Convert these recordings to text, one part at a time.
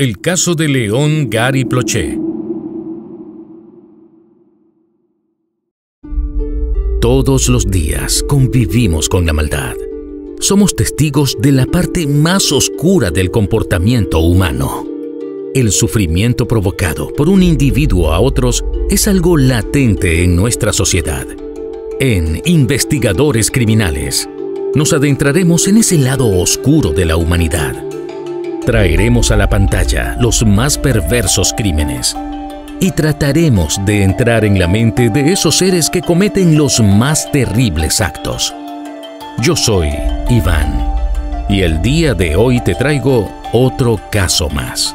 El caso de León Gary Ploché. Todos los días convivimos con la maldad. Somos testigos de la parte más oscura del comportamiento humano. El sufrimiento provocado por un individuo a otros es algo latente en nuestra sociedad. En Investigadores Criminales, nos adentraremos en ese lado oscuro de la humanidad traeremos a la pantalla los más perversos crímenes y trataremos de entrar en la mente de esos seres que cometen los más terribles actos. Yo soy Iván y el día de hoy te traigo otro caso más.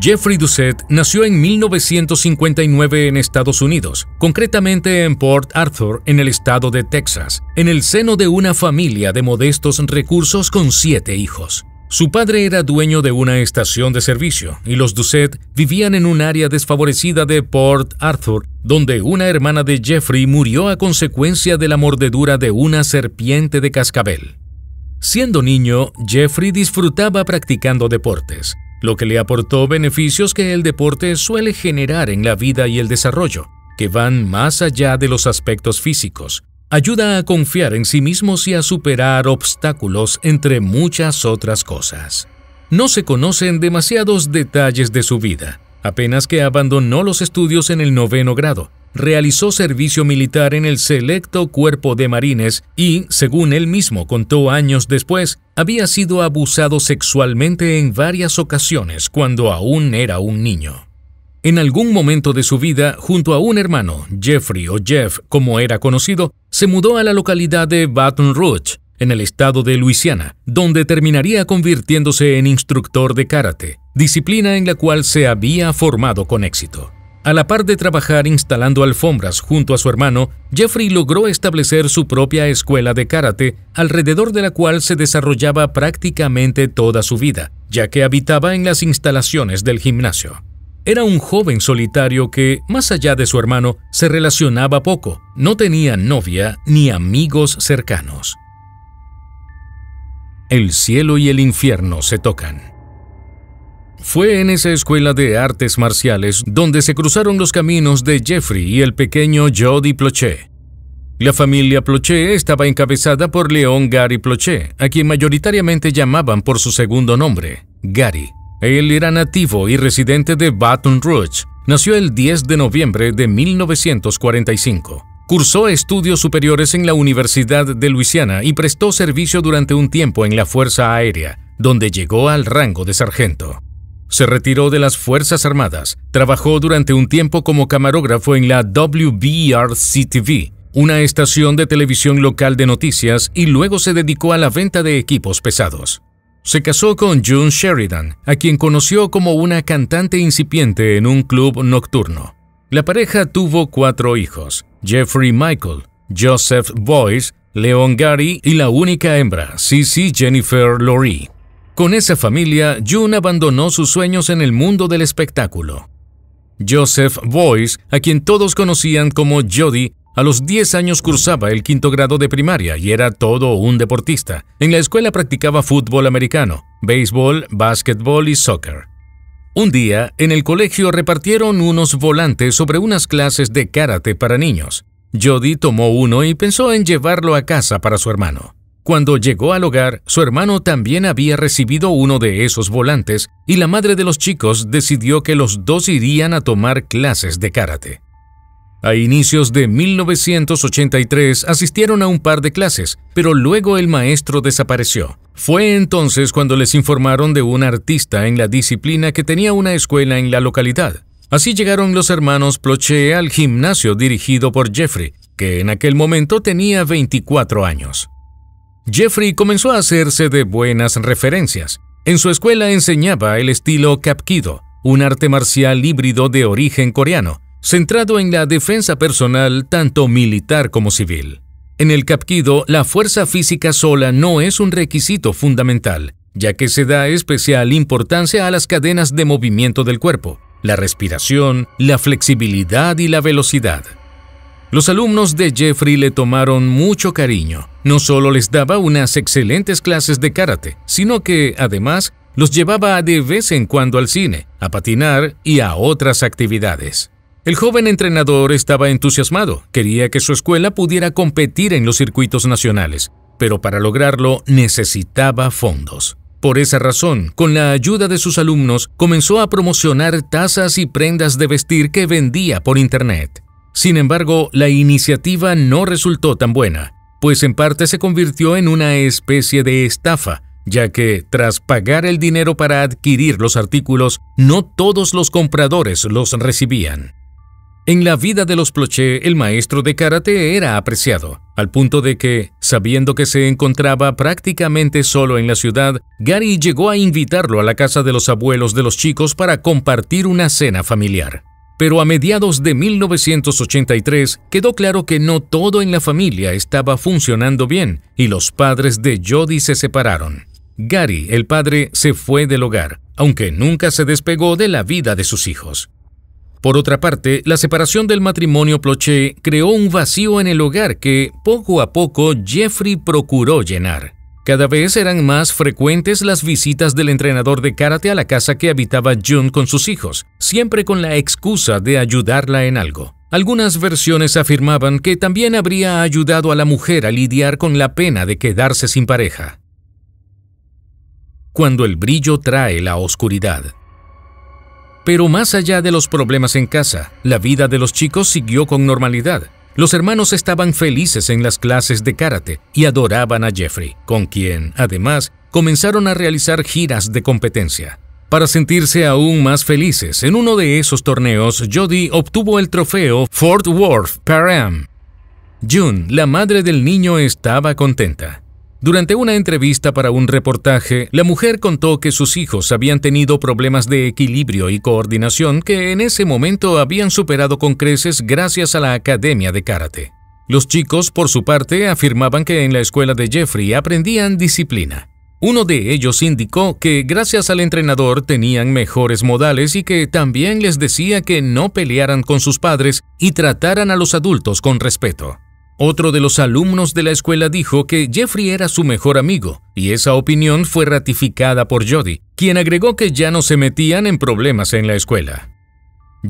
Jeffrey Doucette nació en 1959 en Estados Unidos, concretamente en Port Arthur, en el estado de Texas, en el seno de una familia de modestos recursos con siete hijos. Su padre era dueño de una estación de servicio y los Doucette vivían en un área desfavorecida de Port Arthur, donde una hermana de Jeffrey murió a consecuencia de la mordedura de una serpiente de cascabel. Siendo niño, Jeffrey disfrutaba practicando deportes lo que le aportó beneficios que el deporte suele generar en la vida y el desarrollo, que van más allá de los aspectos físicos. Ayuda a confiar en sí mismos y a superar obstáculos, entre muchas otras cosas. No se conocen demasiados detalles de su vida, apenas que abandonó los estudios en el noveno grado, realizó servicio militar en el selecto cuerpo de marines y, según él mismo contó años después, había sido abusado sexualmente en varias ocasiones cuando aún era un niño. En algún momento de su vida, junto a un hermano, Jeffrey o Jeff, como era conocido, se mudó a la localidad de Baton Rouge, en el estado de Luisiana, donde terminaría convirtiéndose en instructor de karate, disciplina en la cual se había formado con éxito. A la par de trabajar instalando alfombras junto a su hermano, Jeffrey logró establecer su propia escuela de karate, alrededor de la cual se desarrollaba prácticamente toda su vida, ya que habitaba en las instalaciones del gimnasio. Era un joven solitario que, más allá de su hermano, se relacionaba poco, no tenía novia ni amigos cercanos. El cielo y el infierno se tocan. Fue en esa escuela de artes marciales donde se cruzaron los caminos de Jeffrey y el pequeño Jody Ploché. La familia Ploché estaba encabezada por León Gary Ploché, a quien mayoritariamente llamaban por su segundo nombre, Gary. Él era nativo y residente de Baton Rouge. Nació el 10 de noviembre de 1945. Cursó estudios superiores en la Universidad de Luisiana y prestó servicio durante un tiempo en la Fuerza Aérea, donde llegó al rango de sargento. Se retiró de las Fuerzas Armadas. Trabajó durante un tiempo como camarógrafo en la WBRCTV, una estación de televisión local de noticias, y luego se dedicó a la venta de equipos pesados. Se casó con June Sheridan, a quien conoció como una cantante incipiente en un club nocturno. La pareja tuvo cuatro hijos, Jeffrey Michael, Joseph Boyce, Leon Gary y la única hembra, Cici Jennifer Laurie. Con esa familia, June abandonó sus sueños en el mundo del espectáculo. Joseph Boyce, a quien todos conocían como Jody, a los 10 años cursaba el quinto grado de primaria y era todo un deportista. En la escuela practicaba fútbol americano, béisbol, básquetbol y soccer. Un día, en el colegio repartieron unos volantes sobre unas clases de karate para niños. Jody tomó uno y pensó en llevarlo a casa para su hermano. Cuando llegó al hogar, su hermano también había recibido uno de esos volantes y la madre de los chicos decidió que los dos irían a tomar clases de karate. A inicios de 1983 asistieron a un par de clases, pero luego el maestro desapareció. Fue entonces cuando les informaron de un artista en la disciplina que tenía una escuela en la localidad. Así llegaron los hermanos Ploché al gimnasio dirigido por Jeffrey, que en aquel momento tenía 24 años. Jeffrey comenzó a hacerse de buenas referencias. En su escuela enseñaba el estilo Kapkido, un arte marcial híbrido de origen coreano, centrado en la defensa personal tanto militar como civil. En el Kapkido, la fuerza física sola no es un requisito fundamental, ya que se da especial importancia a las cadenas de movimiento del cuerpo, la respiración, la flexibilidad y la velocidad. Los alumnos de Jeffrey le tomaron mucho cariño. No solo les daba unas excelentes clases de karate, sino que, además, los llevaba de vez en cuando al cine, a patinar y a otras actividades. El joven entrenador estaba entusiasmado, quería que su escuela pudiera competir en los circuitos nacionales, pero para lograrlo necesitaba fondos. Por esa razón, con la ayuda de sus alumnos, comenzó a promocionar tazas y prendas de vestir que vendía por internet. Sin embargo, la iniciativa no resultó tan buena, pues en parte se convirtió en una especie de estafa, ya que tras pagar el dinero para adquirir los artículos, no todos los compradores los recibían. En la vida de los Ploché, el maestro de karate era apreciado, al punto de que, sabiendo que se encontraba prácticamente solo en la ciudad, Gary llegó a invitarlo a la casa de los abuelos de los chicos para compartir una cena familiar. Pero a mediados de 1983 quedó claro que no todo en la familia estaba funcionando bien y los padres de Jody se separaron. Gary, el padre, se fue del hogar, aunque nunca se despegó de la vida de sus hijos. Por otra parte, la separación del matrimonio Ploché creó un vacío en el hogar que, poco a poco, Jeffrey procuró llenar. Cada vez eran más frecuentes las visitas del entrenador de karate a la casa que habitaba Jun con sus hijos, siempre con la excusa de ayudarla en algo. Algunas versiones afirmaban que también habría ayudado a la mujer a lidiar con la pena de quedarse sin pareja. Cuando el brillo trae la oscuridad. Pero más allá de los problemas en casa, la vida de los chicos siguió con normalidad. Los hermanos estaban felices en las clases de karate y adoraban a Jeffrey, con quien, además, comenzaron a realizar giras de competencia. Para sentirse aún más felices, en uno de esos torneos, Jody obtuvo el trofeo Fort Worth Param. June, la madre del niño, estaba contenta. Durante una entrevista para un reportaje, la mujer contó que sus hijos habían tenido problemas de equilibrio y coordinación que en ese momento habían superado con creces gracias a la Academia de Karate. Los chicos, por su parte, afirmaban que en la escuela de Jeffrey aprendían disciplina. Uno de ellos indicó que gracias al entrenador tenían mejores modales y que también les decía que no pelearan con sus padres y trataran a los adultos con respeto. Otro de los alumnos de la escuela dijo que Jeffrey era su mejor amigo, y esa opinión fue ratificada por Jody, quien agregó que ya no se metían en problemas en la escuela.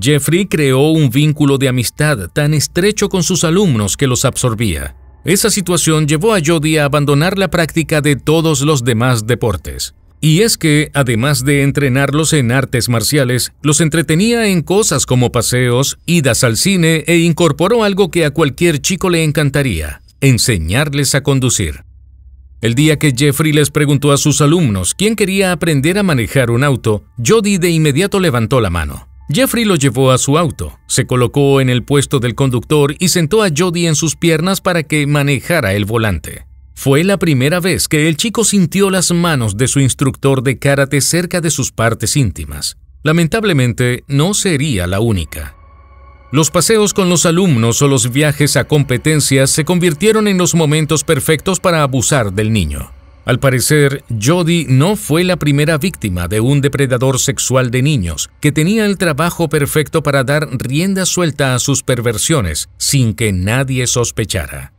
Jeffrey creó un vínculo de amistad tan estrecho con sus alumnos que los absorbía. Esa situación llevó a Jody a abandonar la práctica de todos los demás deportes. Y es que, además de entrenarlos en artes marciales, los entretenía en cosas como paseos, idas al cine e incorporó algo que a cualquier chico le encantaría, enseñarles a conducir. El día que Jeffrey les preguntó a sus alumnos quién quería aprender a manejar un auto, Jody de inmediato levantó la mano. Jeffrey lo llevó a su auto, se colocó en el puesto del conductor y sentó a Jody en sus piernas para que manejara el volante. Fue la primera vez que el chico sintió las manos de su instructor de karate cerca de sus partes íntimas. Lamentablemente, no sería la única. Los paseos con los alumnos o los viajes a competencias se convirtieron en los momentos perfectos para abusar del niño. Al parecer, Jody no fue la primera víctima de un depredador sexual de niños, que tenía el trabajo perfecto para dar rienda suelta a sus perversiones sin que nadie sospechara.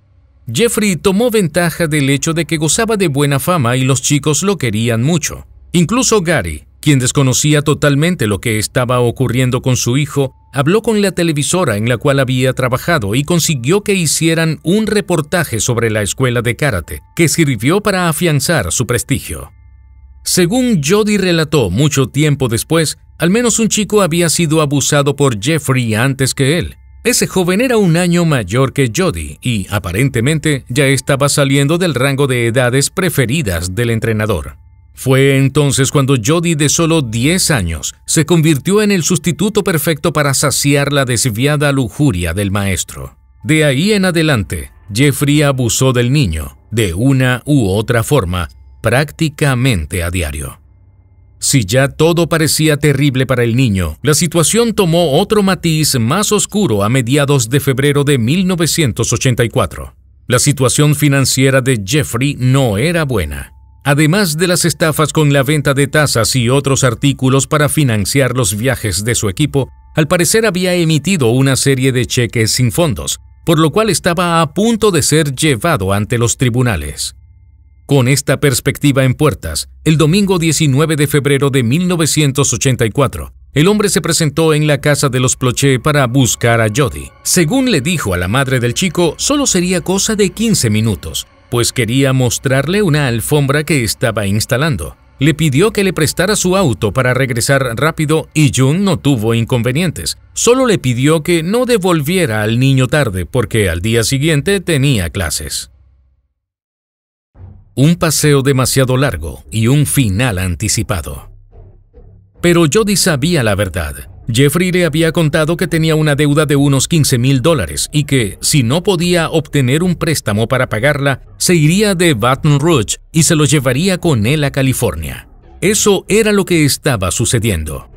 Jeffrey tomó ventaja del hecho de que gozaba de buena fama y los chicos lo querían mucho. Incluso Gary, quien desconocía totalmente lo que estaba ocurriendo con su hijo, habló con la televisora en la cual había trabajado y consiguió que hicieran un reportaje sobre la escuela de karate, que sirvió para afianzar su prestigio. Según Jody relató mucho tiempo después, al menos un chico había sido abusado por Jeffrey antes que él, ese joven era un año mayor que Jody y, aparentemente, ya estaba saliendo del rango de edades preferidas del entrenador. Fue entonces cuando Jody, de solo 10 años, se convirtió en el sustituto perfecto para saciar la desviada lujuria del maestro. De ahí en adelante, Jeffrey abusó del niño, de una u otra forma, prácticamente a diario. Si ya todo parecía terrible para el niño, la situación tomó otro matiz más oscuro a mediados de febrero de 1984. La situación financiera de Jeffrey no era buena. Además de las estafas con la venta de tazas y otros artículos para financiar los viajes de su equipo, al parecer había emitido una serie de cheques sin fondos, por lo cual estaba a punto de ser llevado ante los tribunales. Con esta perspectiva en puertas, el domingo 19 de febrero de 1984, el hombre se presentó en la casa de los Ploché para buscar a Jody. Según le dijo a la madre del chico, solo sería cosa de 15 minutos, pues quería mostrarle una alfombra que estaba instalando. Le pidió que le prestara su auto para regresar rápido y Jun no tuvo inconvenientes. Solo le pidió que no devolviera al niño tarde porque al día siguiente tenía clases un paseo demasiado largo y un final anticipado. Pero Jody sabía la verdad. Jeffrey le había contado que tenía una deuda de unos 15 mil dólares y que, si no podía obtener un préstamo para pagarla, se iría de Baton Rouge y se lo llevaría con él a California. Eso era lo que estaba sucediendo.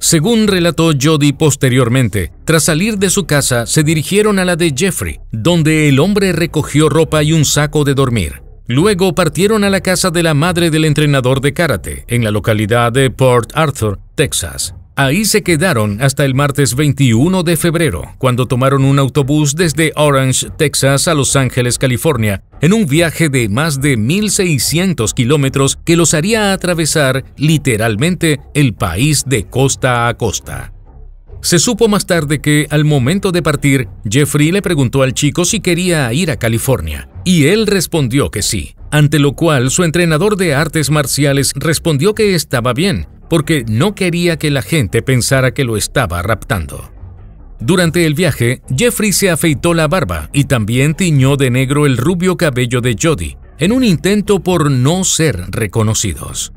Según relató Jody posteriormente, tras salir de su casa se dirigieron a la de Jeffrey, donde el hombre recogió ropa y un saco de dormir. Luego partieron a la casa de la madre del entrenador de karate, en la localidad de Port Arthur, Texas. Ahí se quedaron hasta el martes 21 de febrero, cuando tomaron un autobús desde Orange, Texas, a Los Ángeles, California, en un viaje de más de 1.600 kilómetros que los haría atravesar literalmente el país de costa a costa. Se supo más tarde que, al momento de partir, Jeffrey le preguntó al chico si quería ir a California, y él respondió que sí, ante lo cual su entrenador de artes marciales respondió que estaba bien, porque no quería que la gente pensara que lo estaba raptando. Durante el viaje, Jeffrey se afeitó la barba y también tiñó de negro el rubio cabello de Jody, en un intento por no ser reconocidos.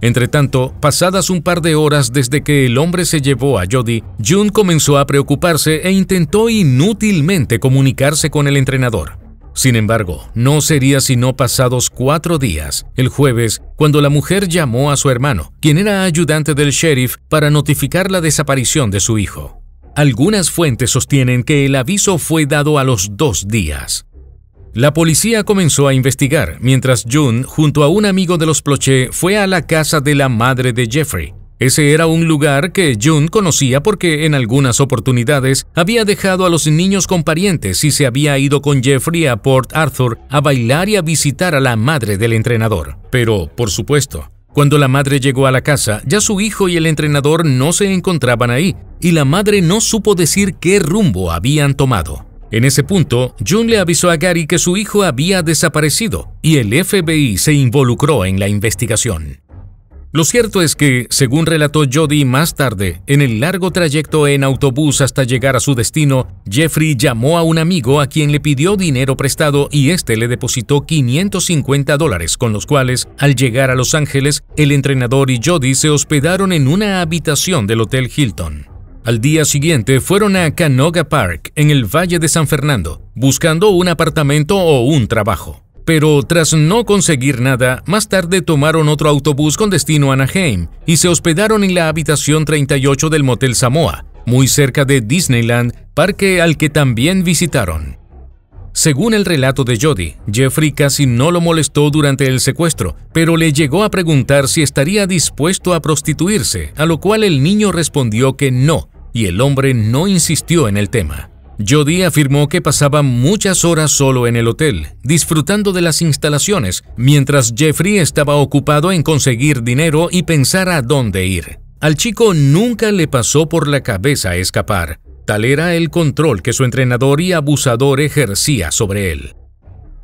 Entretanto, pasadas un par de horas desde que el hombre se llevó a Jody, June comenzó a preocuparse e intentó inútilmente comunicarse con el entrenador. Sin embargo, no sería sino pasados cuatro días, el jueves, cuando la mujer llamó a su hermano, quien era ayudante del sheriff, para notificar la desaparición de su hijo. Algunas fuentes sostienen que el aviso fue dado a los dos días. La policía comenzó a investigar mientras June, junto a un amigo de los Ploché, fue a la casa de la madre de Jeffrey. Ese era un lugar que June conocía porque en algunas oportunidades había dejado a los niños con parientes y se había ido con Jeffrey a Port Arthur a bailar y a visitar a la madre del entrenador. Pero, por supuesto, cuando la madre llegó a la casa, ya su hijo y el entrenador no se encontraban ahí, y la madre no supo decir qué rumbo habían tomado. En ese punto, June le avisó a Gary que su hijo había desaparecido y el FBI se involucró en la investigación. Lo cierto es que, según relató Jody más tarde, en el largo trayecto en autobús hasta llegar a su destino, Jeffrey llamó a un amigo a quien le pidió dinero prestado y este le depositó 550 dólares, con los cuales, al llegar a Los Ángeles, el entrenador y Jody se hospedaron en una habitación del Hotel Hilton. Al día siguiente fueron a Canoga Park, en el Valle de San Fernando, buscando un apartamento o un trabajo. Pero tras no conseguir nada, más tarde tomaron otro autobús con destino a Anaheim y se hospedaron en la habitación 38 del Motel Samoa, muy cerca de Disneyland, parque al que también visitaron. Según el relato de Jody, Jeffrey casi no lo molestó durante el secuestro, pero le llegó a preguntar si estaría dispuesto a prostituirse, a lo cual el niño respondió que no, y el hombre no insistió en el tema. Jody afirmó que pasaba muchas horas solo en el hotel, disfrutando de las instalaciones, mientras Jeffrey estaba ocupado en conseguir dinero y pensar a dónde ir. Al chico nunca le pasó por la cabeza escapar, tal era el control que su entrenador y abusador ejercía sobre él.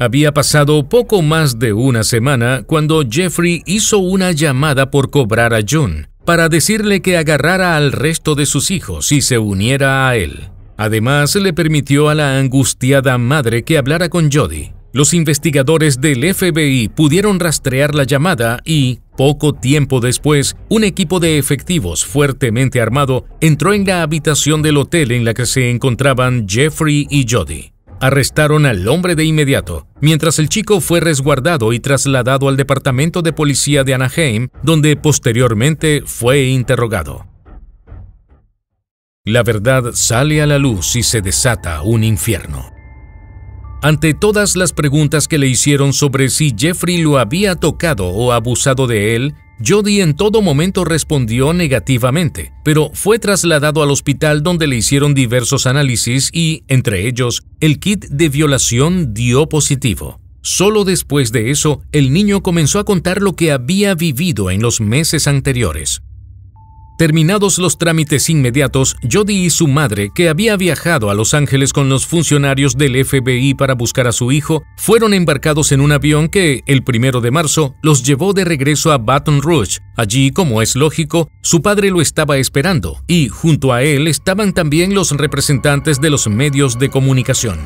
Había pasado poco más de una semana cuando Jeffrey hizo una llamada por cobrar a June, para decirle que agarrara al resto de sus hijos y se uniera a él. Además, le permitió a la angustiada madre que hablara con Jody. Los investigadores del FBI pudieron rastrear la llamada y, poco tiempo después, un equipo de efectivos fuertemente armado entró en la habitación del hotel en la que se encontraban Jeffrey y Jody. Arrestaron al hombre de inmediato, mientras el chico fue resguardado y trasladado al departamento de policía de Anaheim, donde posteriormente fue interrogado. La verdad sale a la luz y se desata un infierno. Ante todas las preguntas que le hicieron sobre si Jeffrey lo había tocado o abusado de él, Jody en todo momento respondió negativamente, pero fue trasladado al hospital donde le hicieron diversos análisis y, entre ellos, el kit de violación dio positivo. Solo después de eso, el niño comenzó a contar lo que había vivido en los meses anteriores. Terminados los trámites inmediatos, Jody y su madre, que había viajado a Los Ángeles con los funcionarios del FBI para buscar a su hijo, fueron embarcados en un avión que, el primero de marzo, los llevó de regreso a Baton Rouge. Allí, como es lógico, su padre lo estaba esperando, y junto a él estaban también los representantes de los medios de comunicación.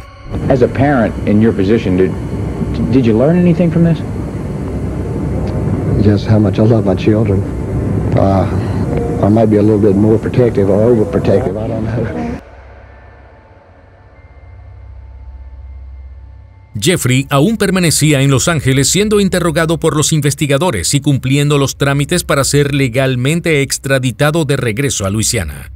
Jeffrey aún permanecía en Los Ángeles siendo interrogado por los investigadores y cumpliendo los trámites para ser legalmente extraditado de regreso a Luisiana.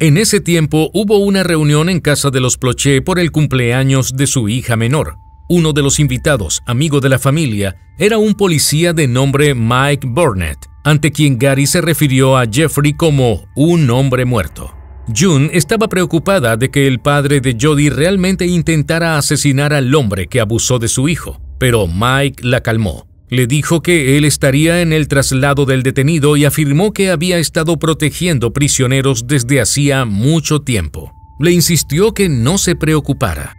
En ese tiempo hubo una reunión en casa de los Ploché por el cumpleaños de su hija menor. Uno de los invitados, amigo de la familia, era un policía de nombre Mike Burnett, ante quien Gary se refirió a Jeffrey como un hombre muerto. June estaba preocupada de que el padre de Jody realmente intentara asesinar al hombre que abusó de su hijo, pero Mike la calmó. Le dijo que él estaría en el traslado del detenido y afirmó que había estado protegiendo prisioneros desde hacía mucho tiempo. Le insistió que no se preocupara,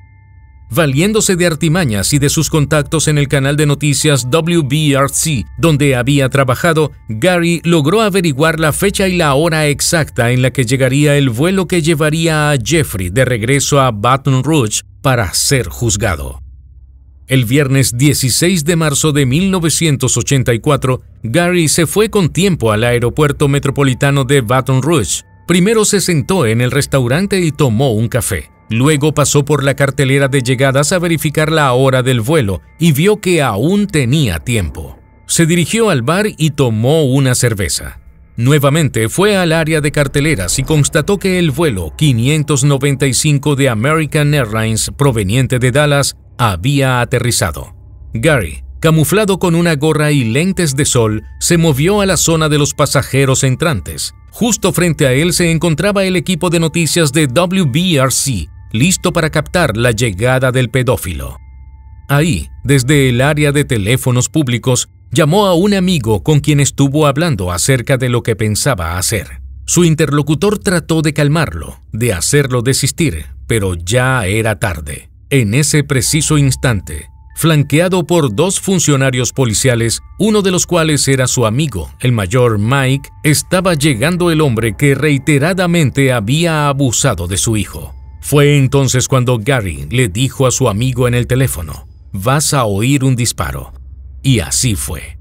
valiéndose de artimañas y de sus contactos en el canal de noticias WBRC, donde había trabajado, Gary logró averiguar la fecha y la hora exacta en la que llegaría el vuelo que llevaría a Jeffrey de regreso a Baton Rouge para ser juzgado. El viernes 16 de marzo de 1984, Gary se fue con tiempo al aeropuerto metropolitano de Baton Rouge. Primero se sentó en el restaurante y tomó un café. Luego pasó por la cartelera de llegadas a verificar la hora del vuelo y vio que aún tenía tiempo. Se dirigió al bar y tomó una cerveza. Nuevamente fue al área de carteleras y constató que el vuelo 595 de American Airlines proveniente de Dallas había aterrizado. Gary, camuflado con una gorra y lentes de sol, se movió a la zona de los pasajeros entrantes. Justo frente a él se encontraba el equipo de noticias de WBRC, listo para captar la llegada del pedófilo. Ahí, desde el área de teléfonos públicos, llamó a un amigo con quien estuvo hablando acerca de lo que pensaba hacer. Su interlocutor trató de calmarlo, de hacerlo desistir, pero ya era tarde. En ese preciso instante, flanqueado por dos funcionarios policiales, uno de los cuales era su amigo, el mayor Mike, estaba llegando el hombre que reiteradamente había abusado de su hijo. Fue entonces cuando Gary le dijo a su amigo en el teléfono, vas a oír un disparo. Y así fue.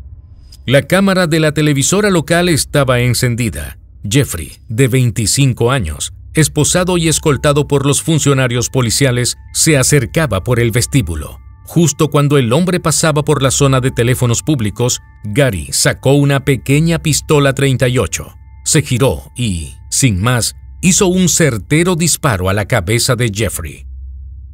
La cámara de la televisora local estaba encendida. Jeffrey, de 25 años, esposado y escoltado por los funcionarios policiales, se acercaba por el vestíbulo. Justo cuando el hombre pasaba por la zona de teléfonos públicos, Gary sacó una pequeña pistola 38, se giró y, sin más, hizo un certero disparo a la cabeza de Jeffrey.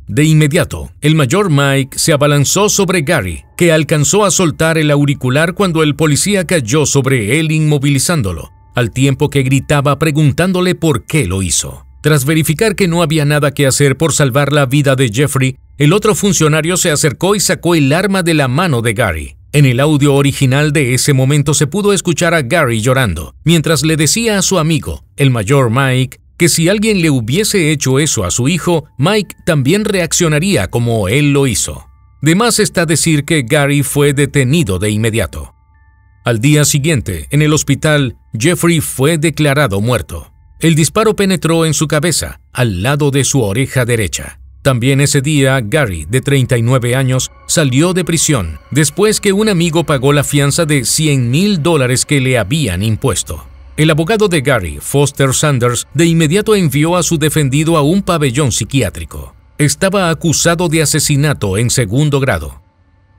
De inmediato, el mayor Mike se abalanzó sobre Gary, que alcanzó a soltar el auricular cuando el policía cayó sobre él inmovilizándolo, al tiempo que gritaba preguntándole por qué lo hizo. Tras verificar que no había nada que hacer por salvar la vida de Jeffrey, el otro funcionario se acercó y sacó el arma de la mano de Gary. En el audio original de ese momento se pudo escuchar a Gary llorando, mientras le decía a su amigo, el mayor Mike, que si alguien le hubiese hecho eso a su hijo, Mike también reaccionaría como él lo hizo. De más está decir que Gary fue detenido de inmediato. Al día siguiente, en el hospital, Jeffrey fue declarado muerto. El disparo penetró en su cabeza, al lado de su oreja derecha. También ese día, Gary, de 39 años, salió de prisión después que un amigo pagó la fianza de 100 mil dólares que le habían impuesto. El abogado de Gary, Foster Sanders, de inmediato envió a su defendido a un pabellón psiquiátrico. Estaba acusado de asesinato en segundo grado.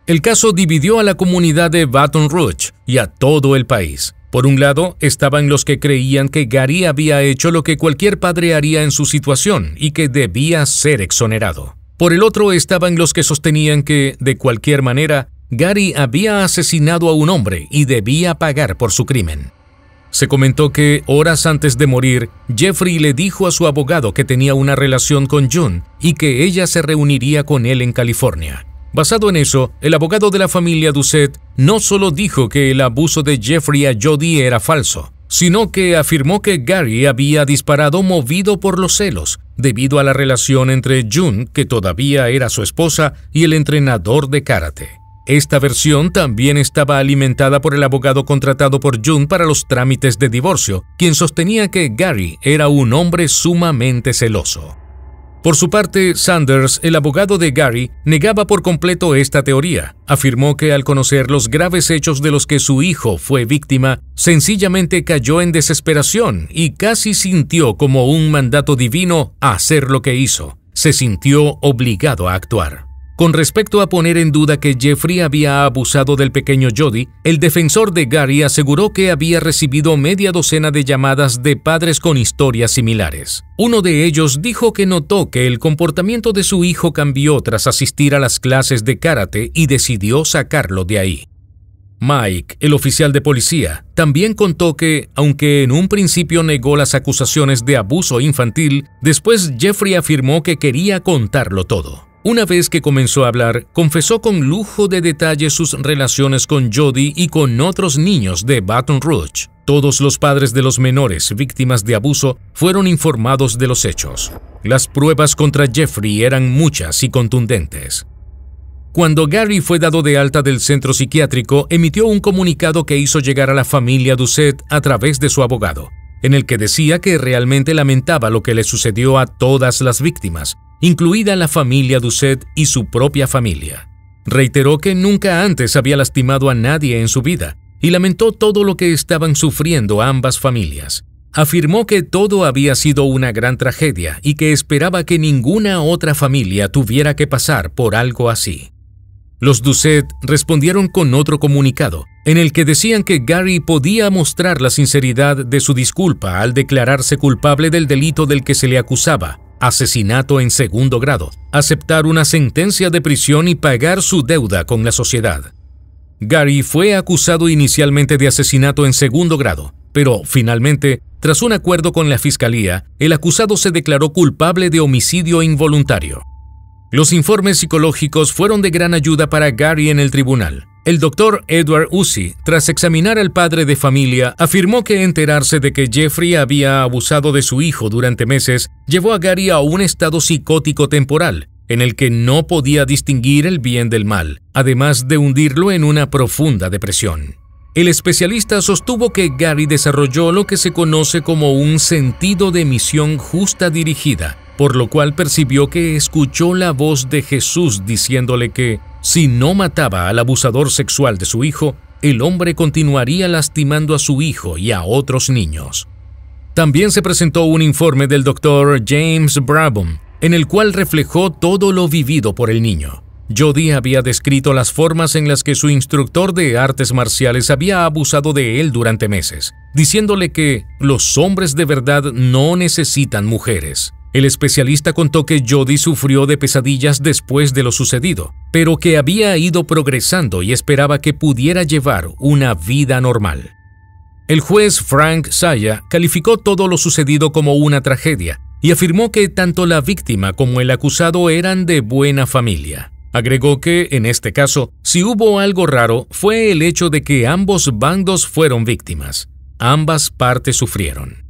El caso dividió a la comunidad de Baton Rouge y a todo el país. Por un lado, estaban los que creían que Gary había hecho lo que cualquier padre haría en su situación y que debía ser exonerado. Por el otro estaban los que sostenían que, de cualquier manera, Gary había asesinado a un hombre y debía pagar por su crimen. Se comentó que, horas antes de morir, Jeffrey le dijo a su abogado que tenía una relación con June y que ella se reuniría con él en California. Basado en eso, el abogado de la familia Doucette no solo dijo que el abuso de Jeffrey a Jodie era falso, sino que afirmó que Gary había disparado movido por los celos, debido a la relación entre June, que todavía era su esposa, y el entrenador de karate. Esta versión también estaba alimentada por el abogado contratado por June para los trámites de divorcio, quien sostenía que Gary era un hombre sumamente celoso. Por su parte, Sanders, el abogado de Gary, negaba por completo esta teoría. Afirmó que al conocer los graves hechos de los que su hijo fue víctima, sencillamente cayó en desesperación y casi sintió como un mandato divino hacer lo que hizo. Se sintió obligado a actuar. Con respecto a poner en duda que Jeffrey había abusado del pequeño Jody, el defensor de Gary aseguró que había recibido media docena de llamadas de padres con historias similares. Uno de ellos dijo que notó que el comportamiento de su hijo cambió tras asistir a las clases de karate y decidió sacarlo de ahí. Mike, el oficial de policía, también contó que, aunque en un principio negó las acusaciones de abuso infantil, después Jeffrey afirmó que quería contarlo todo. Una vez que comenzó a hablar, confesó con lujo de detalle sus relaciones con Jody y con otros niños de Baton Rouge. Todos los padres de los menores víctimas de abuso fueron informados de los hechos. Las pruebas contra Jeffrey eran muchas y contundentes. Cuando Gary fue dado de alta del centro psiquiátrico, emitió un comunicado que hizo llegar a la familia Doucet a través de su abogado, en el que decía que realmente lamentaba lo que le sucedió a todas las víctimas incluida la familia Ducet y su propia familia. Reiteró que nunca antes había lastimado a nadie en su vida y lamentó todo lo que estaban sufriendo ambas familias. Afirmó que todo había sido una gran tragedia y que esperaba que ninguna otra familia tuviera que pasar por algo así. Los Ducet respondieron con otro comunicado, en el que decían que Gary podía mostrar la sinceridad de su disculpa al declararse culpable del delito del que se le acusaba, asesinato en segundo grado, aceptar una sentencia de prisión y pagar su deuda con la sociedad. Gary fue acusado inicialmente de asesinato en segundo grado, pero finalmente, tras un acuerdo con la fiscalía, el acusado se declaró culpable de homicidio involuntario. Los informes psicológicos fueron de gran ayuda para Gary en el tribunal, el doctor Edward Uzi, tras examinar al padre de familia, afirmó que enterarse de que Jeffrey había abusado de su hijo durante meses llevó a Gary a un estado psicótico temporal, en el que no podía distinguir el bien del mal, además de hundirlo en una profunda depresión. El especialista sostuvo que Gary desarrolló lo que se conoce como un sentido de misión justa dirigida, por lo cual percibió que escuchó la voz de Jesús diciéndole que si no mataba al abusador sexual de su hijo, el hombre continuaría lastimando a su hijo y a otros niños. También se presentó un informe del doctor James Brabham, en el cual reflejó todo lo vivido por el niño. Jody había descrito las formas en las que su instructor de artes marciales había abusado de él durante meses, diciéndole que los hombres de verdad no necesitan mujeres. El especialista contó que Jody sufrió de pesadillas después de lo sucedido, pero que había ido progresando y esperaba que pudiera llevar una vida normal. El juez Frank Saya calificó todo lo sucedido como una tragedia y afirmó que tanto la víctima como el acusado eran de buena familia. Agregó que, en este caso, si hubo algo raro fue el hecho de que ambos bandos fueron víctimas. Ambas partes sufrieron.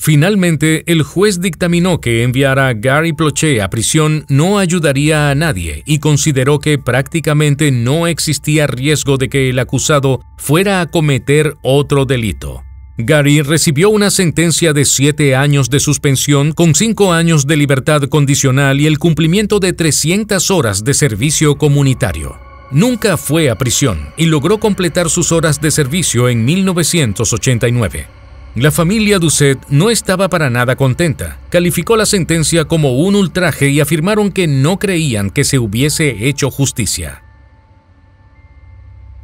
Finalmente, el juez dictaminó que enviar a Gary Ploché a prisión no ayudaría a nadie y consideró que prácticamente no existía riesgo de que el acusado fuera a cometer otro delito. Gary recibió una sentencia de siete años de suspensión con cinco años de libertad condicional y el cumplimiento de 300 horas de servicio comunitario. Nunca fue a prisión y logró completar sus horas de servicio en 1989. La familia Doucet no estaba para nada contenta. Calificó la sentencia como un ultraje y afirmaron que no creían que se hubiese hecho justicia.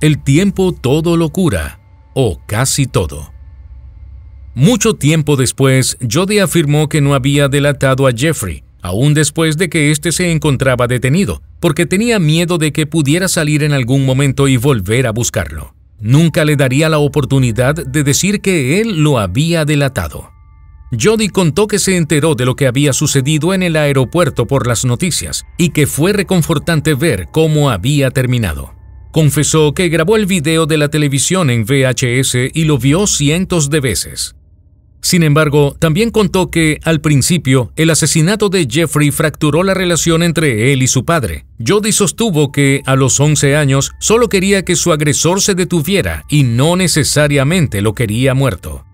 El tiempo todo lo cura, o casi todo. Mucho tiempo después, Jody afirmó que no había delatado a Jeffrey, aún después de que éste se encontraba detenido, porque tenía miedo de que pudiera salir en algún momento y volver a buscarlo nunca le daría la oportunidad de decir que él lo había delatado. Jody contó que se enteró de lo que había sucedido en el aeropuerto por las noticias y que fue reconfortante ver cómo había terminado. Confesó que grabó el video de la televisión en VHS y lo vio cientos de veces. Sin embargo, también contó que, al principio, el asesinato de Jeffrey fracturó la relación entre él y su padre. Jody sostuvo que, a los 11 años, solo quería que su agresor se detuviera y no necesariamente lo quería muerto.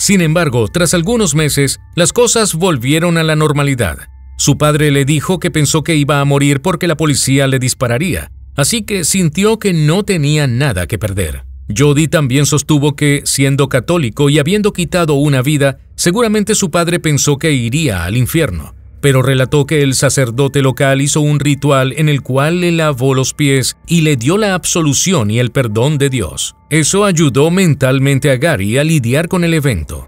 Sin embargo, tras algunos meses, las cosas volvieron a la normalidad. Su padre le dijo que pensó que iba a morir porque la policía le dispararía, así que sintió que no tenía nada que perder. Jody también sostuvo que, siendo católico y habiendo quitado una vida, seguramente su padre pensó que iría al infierno, pero relató que el sacerdote local hizo un ritual en el cual le lavó los pies y le dio la absolución y el perdón de Dios. Eso ayudó mentalmente a Gary a lidiar con el evento.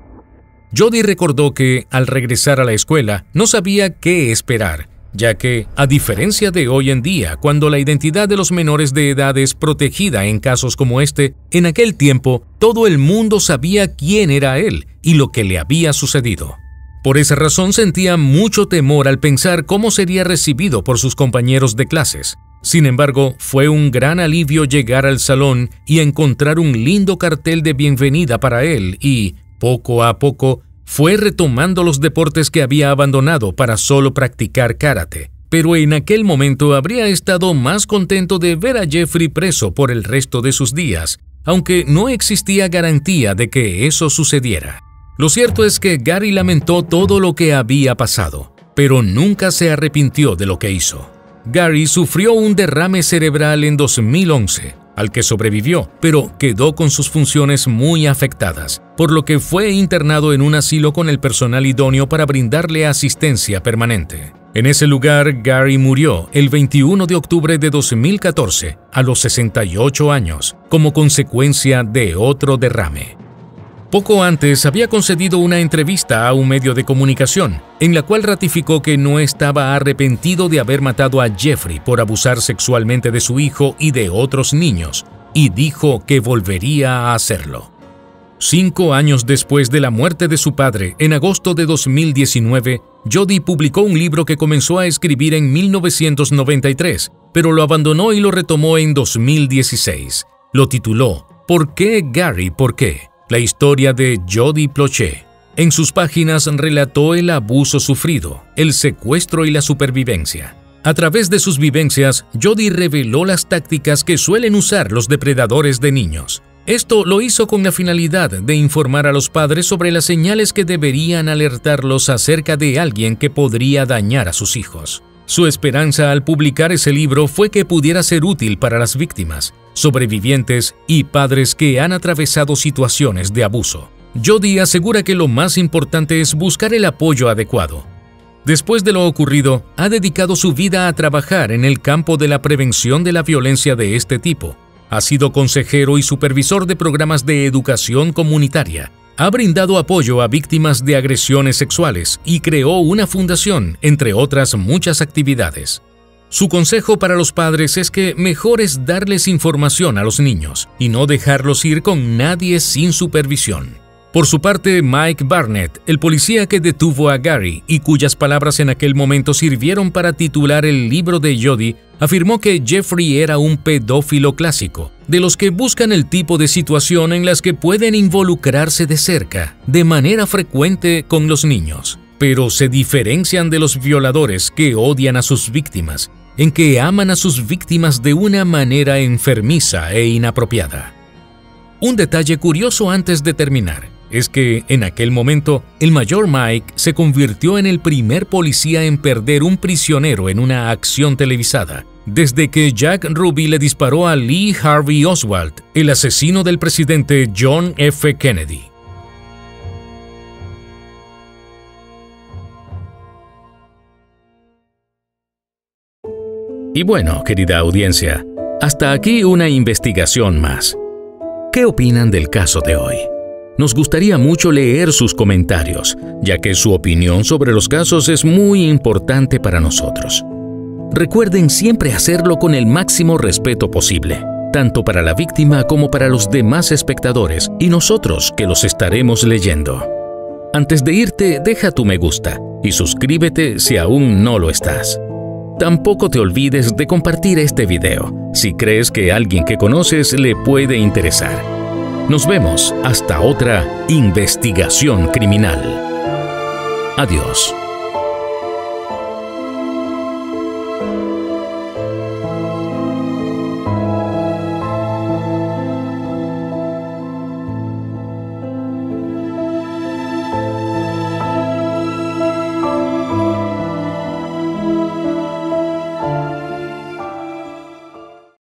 Jody recordó que, al regresar a la escuela, no sabía qué esperar ya que, a diferencia de hoy en día, cuando la identidad de los menores de edad es protegida en casos como este, en aquel tiempo todo el mundo sabía quién era él y lo que le había sucedido. Por esa razón sentía mucho temor al pensar cómo sería recibido por sus compañeros de clases. Sin embargo, fue un gran alivio llegar al salón y encontrar un lindo cartel de bienvenida para él y, poco a poco, fue retomando los deportes que había abandonado para solo practicar karate, pero en aquel momento habría estado más contento de ver a Jeffrey preso por el resto de sus días, aunque no existía garantía de que eso sucediera. Lo cierto es que Gary lamentó todo lo que había pasado, pero nunca se arrepintió de lo que hizo. Gary sufrió un derrame cerebral en 2011, al que sobrevivió, pero quedó con sus funciones muy afectadas, por lo que fue internado en un asilo con el personal idóneo para brindarle asistencia permanente. En ese lugar, Gary murió el 21 de octubre de 2014, a los 68 años, como consecuencia de otro derrame. Poco antes había concedido una entrevista a un medio de comunicación, en la cual ratificó que no estaba arrepentido de haber matado a Jeffrey por abusar sexualmente de su hijo y de otros niños, y dijo que volvería a hacerlo. Cinco años después de la muerte de su padre, en agosto de 2019, Jody publicó un libro que comenzó a escribir en 1993, pero lo abandonó y lo retomó en 2016. Lo tituló ¿Por qué Gary? ¿Por qué? La historia de Jody Ploché en sus páginas relató el abuso sufrido, el secuestro y la supervivencia. A través de sus vivencias, Jody reveló las tácticas que suelen usar los depredadores de niños. Esto lo hizo con la finalidad de informar a los padres sobre las señales que deberían alertarlos acerca de alguien que podría dañar a sus hijos. Su esperanza al publicar ese libro fue que pudiera ser útil para las víctimas, sobrevivientes y padres que han atravesado situaciones de abuso. Jody asegura que lo más importante es buscar el apoyo adecuado. Después de lo ocurrido, ha dedicado su vida a trabajar en el campo de la prevención de la violencia de este tipo. Ha sido consejero y supervisor de programas de educación comunitaria. Ha brindado apoyo a víctimas de agresiones sexuales y creó una fundación, entre otras muchas actividades. Su consejo para los padres es que mejor es darles información a los niños y no dejarlos ir con nadie sin supervisión. Por su parte, Mike Barnett, el policía que detuvo a Gary y cuyas palabras en aquel momento sirvieron para titular el libro de Jody, afirmó que Jeffrey era un pedófilo clásico, de los que buscan el tipo de situación en las que pueden involucrarse de cerca, de manera frecuente con los niños. Pero se diferencian de los violadores que odian a sus víctimas en que aman a sus víctimas de una manera enfermiza e inapropiada. Un detalle curioso antes de terminar es que en aquel momento el mayor Mike se convirtió en el primer policía en perder un prisionero en una acción televisada, desde que Jack Ruby le disparó a Lee Harvey Oswald, el asesino del presidente John F. Kennedy. Y bueno, querida audiencia, hasta aquí una investigación más. ¿Qué opinan del caso de hoy? Nos gustaría mucho leer sus comentarios, ya que su opinión sobre los casos es muy importante para nosotros. Recuerden siempre hacerlo con el máximo respeto posible, tanto para la víctima como para los demás espectadores y nosotros que los estaremos leyendo. Antes de irte, deja tu me gusta y suscríbete si aún no lo estás. Tampoco te olvides de compartir este video si crees que alguien que conoces le puede interesar. Nos vemos hasta otra investigación criminal. Adiós.